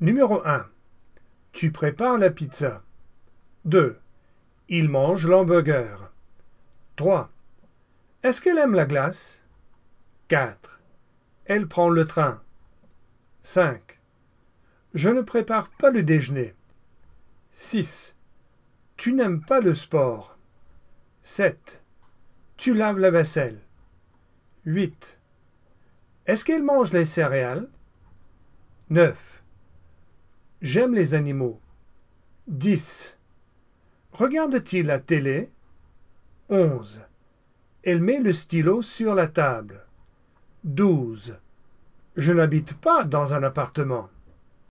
Numéro 1. Tu prépares la pizza. 2. Il mange l'hamburger. 3. Est-ce qu'elle aime la glace 4. Elle prend le train. 5. Je ne prépare pas le déjeuner. 6. Tu n'aimes pas le sport. 7. Tu laves la vaisselle. 8. Est-ce qu'elle mange les céréales 9. J'aime les animaux. 10. Regarde-t-il la télé 11. Elle met le stylo sur la table. 12. Je n'habite pas dans un appartement.